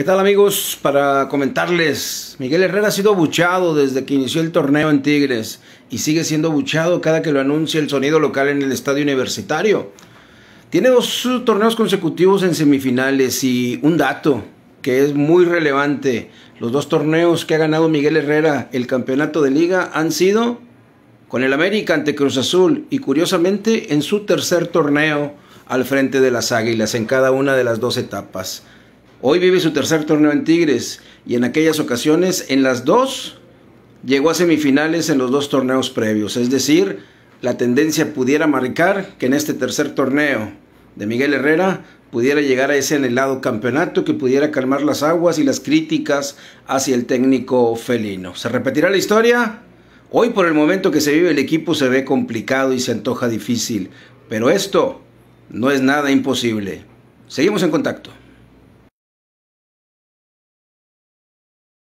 ¿Qué tal amigos? Para comentarles, Miguel Herrera ha sido buchado desde que inició el torneo en Tigres y sigue siendo buchado cada que lo anuncia el sonido local en el estadio universitario. Tiene dos torneos consecutivos en semifinales y un dato que es muy relevante. Los dos torneos que ha ganado Miguel Herrera, el campeonato de liga, han sido con el América ante Cruz Azul y curiosamente en su tercer torneo al frente de las Águilas en cada una de las dos etapas. Hoy vive su tercer torneo en Tigres y en aquellas ocasiones, en las dos, llegó a semifinales en los dos torneos previos. Es decir, la tendencia pudiera marcar que en este tercer torneo de Miguel Herrera pudiera llegar a ese anhelado campeonato que pudiera calmar las aguas y las críticas hacia el técnico felino. ¿Se repetirá la historia? Hoy por el momento que se vive el equipo se ve complicado y se antoja difícil, pero esto no es nada imposible. Seguimos en contacto.